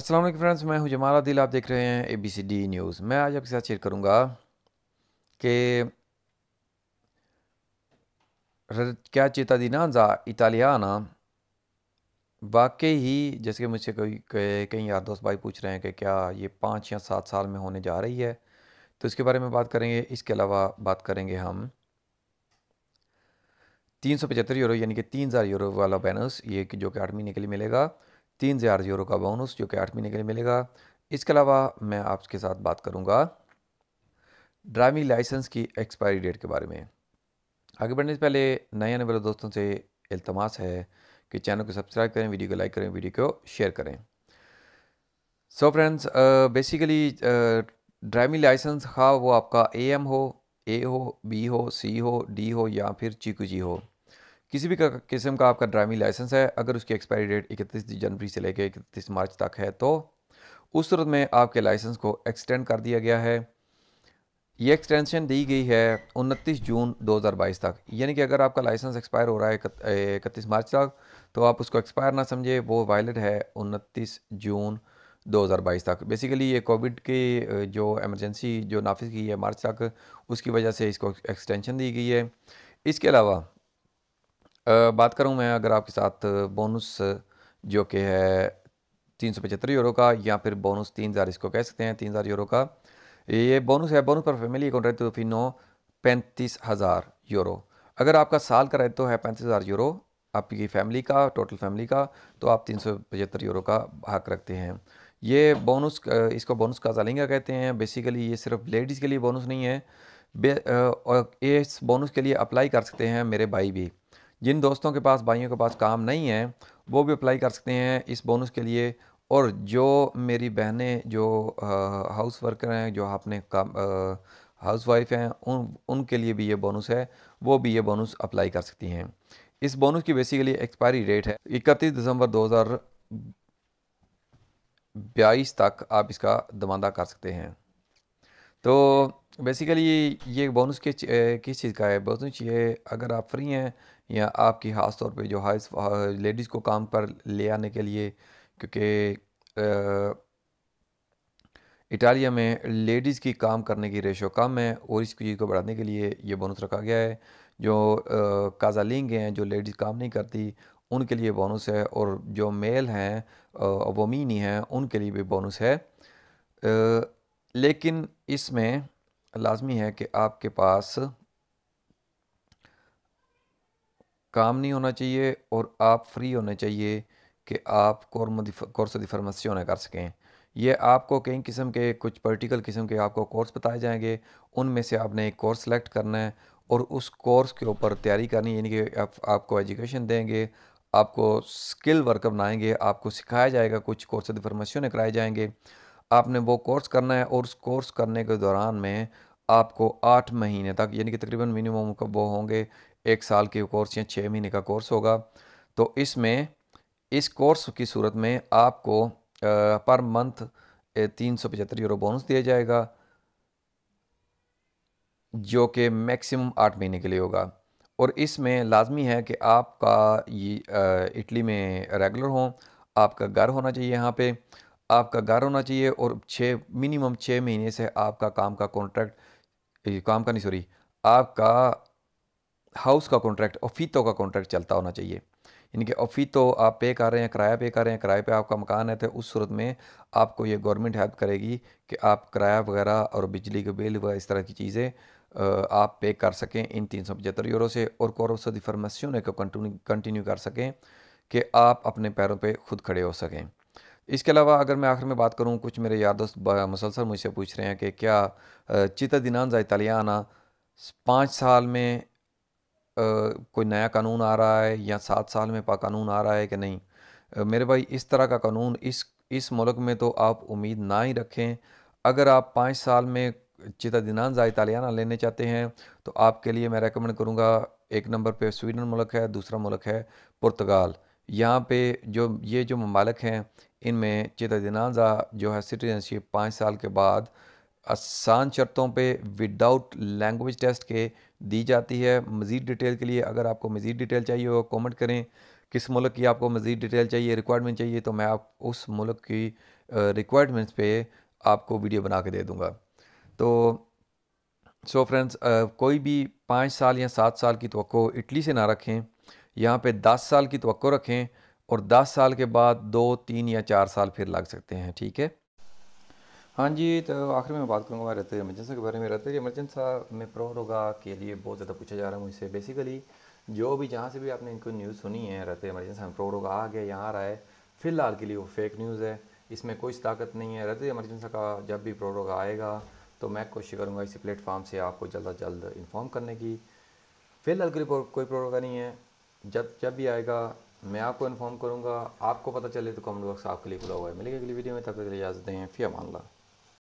Aslam friends मैं हूँ जमाल दिल आप देख रहे हैं A B C D news मैं आज आपके साथ शेयर करूँगा कि क्या चेता दिनाजा इतालियाना वाकई ही जैसे कि मुझसे कोई कई यार दोस्त भाई पूछ रहे हैं कि क्या ये पाँच या सात साल में होने जा रही है तो इसके बारे में बात करेंगे इसके अलावा बात करेंगे हम तीन सौ पचहत्तर यूरो यानी कि तीन हज़ार यूरो वाला बैनर्स ये जो कि आठ महीने के लिए मिलेगा तीन हज़ार यूरो का बोनस जो कि आठ महीने के लिए मिलेगा इसके अलावा मैं आपके साथ बात करूँगा ड्राइविंग लाइसेंस की एक्सपायरी डेट के बारे में आगे बढ़ने से पहले नए आने वाले दोस्तों से इल्तमास है कि चैनल को सब्सक्राइब करें वीडियो को लाइक करें वीडियो को शेयर करें so friends basically driving licence खा हाँ, वो आपका ए एम हो ए हो बी हो सी हो डी हो या फिर चीकू जी हो किसी भी किस्म का आपका ड्राइविंग लाइसेंस है अगर उसकी एक्सपायरी डेट इकतीस जनवरी से लेकर इकतीस मार्च तक है तो उस सूरत में आपके लाइसेंस को एक्सटेंड कर दिया गया है ये एक्सटेंशन दी गई है 29 जून 2022 तक यानी कि अगर आपका लाइसेंस एक्सपायर हो रहा है इकतीस मार्च तक तो आप उसको एक्सपायर ना समझे वो वायलेट है 29 जून 2022 तक बेसिकली ये कोविड की जो एमरजेंसी जो नाफिज की है मार्च तक उसकी वजह से इसको एक्सटेंशन दी गई है इसके अलावा बात करूँ मैं अगर आपके साथ बोनस जो कि है तीन सौ पचहत्तर यूरो का या फिर बोनस तीन हज़ार इसको कह सकते हैं तीन हज़ार यूरो का ये बोनस है बोनस पर फैमिली अकाउंट रहते तो फिर नौ पैंतीस हज़ार यूरो अगर आपका साल का रहते तो है पैंतीस हज़ार यूरो आपकी फैमिली का टोटल फैमिली का तो आप तीन सौ पचहत्तर यूरो का हक रखते हैं ये बोनस इसको बोनस का जालिंगा कहते हैं बेसिकली ये सिर्फ लेडीज़ के लिए बोनस नहीं है बे इस बोनस के लिए अप्लाई कर सकते हैं मेरे भाई भी जिन दोस्तों के पास भाइयों के पास काम नहीं है वो भी अप्लाई कर सकते हैं इस बोनस के लिए और जो मेरी बहनें जो हाउस वर्कर हैं जो आपने काम हाउस वाइफ हैं उन उनके लिए भी ये बोनस है वो भी ये बोनस अप्लाई कर सकती हैं इस बोनस की बेसिकली एक्सपायरी डेट है इकतीस दिसंबर दो हज़ार बयाईस तक आप इसका दमादा कर सकते हैं तो बेसिकली ये बोनस के किस चीज़ का है बोनस ये अगर आप फ्री हैं या आपकी ख़ास तौर पे जो हाइस लेडीज़ को काम पर ले आने के लिए क्योंकि इटालिया में लेडीज़ की काम करने की रेशो कम है और इस चीज़ को बढ़ाने के लिए ये बोनस रखा गया है जो काजालिंग हैं जो लेडीज़ काम नहीं करती उनके लिए बोनस है और जो मेल हैं वमीनी हैं उनके लिए भी बोनस है आ, लेकिन इसमें लाजमी है कि आपके पास काम नहीं होना चाहिए और आप फ्री होने चाहिए कि आप कोर्स दी कर सकें ये आपको कई किस्म के कुछ पर्टिकल किस्म के आपको कोर्स बताए जाएंगे उनमें से आपने एक कोर्स सेलेक्ट करना है और उस कोर्स के ऊपर तैयारी करनी यानी कि आप, आपको एजुकेशन देंगे आपको स्किल वर्कअप बनाएंगे आपको सिखाया जाएगा कुछ कोर्स दी फार्मेसी कराए जाएंगे आपने वो कोर्स करना है और उस कोर्स करने के दौरान में आपको आठ महीने तक यानी कि तकरीबन मिनिमम का वो होंगे एक साल के कोर्स या छः महीने का कोर्स होगा तो इसमें इस कोर्स की सूरत में आपको पर मंथ तीन सौ पचहत्तर यूरो बोनस दिया जाएगा जो कि मैक्सिमम आठ महीने के लिए होगा और इसमें लाजमी है कि आपका ये इटली में रेगुलर हों आपका घर होना चाहिए यहाँ पे आपका घर होना चाहिए और छः मिनिमम छः महीने से आपका काम का कॉन्ट्रैक्ट काम का नहीं सॉरी आपका हाउस का कॉन्ट्रैक्ट ऑफीतों का कॉन्ट्रैक्ट चलता होना चाहिए यानी कि ऑफीतो आप पे कर रहे हैं किराया पे कर रहे हैं किराए पे आपका मकान है तो उस सूरत में आपको ये गवर्नमेंट हेल्प करेगी कि आप किराया वगैरह और बिजली के बिल वगैरह इस तरह की चीज़ें आप पे कर सकें इन तीन सौ पचहत्तर यूरो से और कॉर्पस दी फॉर्मेसियों कंटिन्यू कर सकें कि आप अपने पैरों पे खुद खड़े हो सकें इसके अलावा अगर मैं आखिर में बात करूँ कुछ मेरे यार दोस्त मुसलसल मुझसे पूछ रहे हैं कि क्या चिता दिनानजा इतालियाना पाँच साल में कोई नया कानून आ रहा है या सात साल में पा कानून आ रहा है कि नहीं मेरे भाई इस तरह का कानून इस इस मुल्क में तो आप उम्मीद ना ही रखें अगर आप पाँच साल में चिता दिनानजा इतालियाना लेने चाहते हैं तो आपके लिए मैं रेकमेंड करूँगा एक नंबर पे स्वीडन मुल्क है दूसरा मुल्क है पुर्तगाल यहाँ पे जो ये जो ममालक हैं इनमें जनाजा जो है सिटीजनशिप पाँच साल के बाद आसान शर्तों पे विदाउट लैंग्वेज टेस्ट के दी जाती है मज़ीद डिटेल के लिए अगर आपको मज़ीद डिटेल चाहिए हो कमेंट करें किस मुल्क की आपको मज़ीद डिटेल चाहिए रिक्वायरमेंट चाहिए तो मैं आप उस मुल्क की रिक्वायरमेंट्स पे आपको वीडियो बना के दे दूँगा तो सो so फ्रेंड्स कोई भी पाँच साल या सात साल की तो इटली से ना रखें यहाँ पे दस साल की तो रखें और दस साल के बाद दो तीन या चार साल फिर लग सकते हैं ठीक है हाँ जी तो आखिर में बात करूँगा रेतरी एमरजेंसी के बारे में रेतरी इमरजेंसा में प्रो रोगा के लिए बहुत ज़्यादा पूछा जा रहा है मुझसे बेसिकली जो भी जहाँ से भी आपने इनको न्यूज़ सुनी है रहते एमरजेंसी में प्रो रोगा आ गया यहाँ आ रहा है फ़िलहाल के लिए वो फेक न्यूज़ है इसमें कोई ताकत नहीं है रहते इमरजेंसी का जब भी प्रो रोगा आएगा तो मैं कोशिश करूँगा इसी प्लेटफॉर्म से आपको जल्द अज जल्द इन्फॉर्म करने की फ़िलहाल के लिए कोई प्रो रोगा नहीं है जब जब भी आएगा मैं आपको इन्फॉर्म करूँगा आपको पता चले तो कमेंट बॉक्स आपके लिए खुला हुआ है मिलेगा अगली वीडियो में तब तक इजाजत दें मान ला